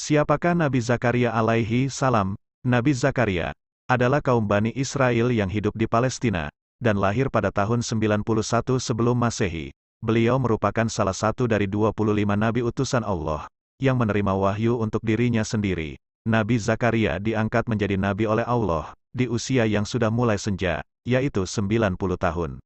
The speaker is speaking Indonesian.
Siapakah Nabi Zakaria alaihi salam? Nabi Zakaria adalah kaum Bani Israel yang hidup di Palestina, dan lahir pada tahun 91 sebelum Masehi. Beliau merupakan salah satu dari 25 nabi utusan Allah, yang menerima wahyu untuk dirinya sendiri. Nabi Zakaria diangkat menjadi nabi oleh Allah, di usia yang sudah mulai senja, yaitu 90 tahun.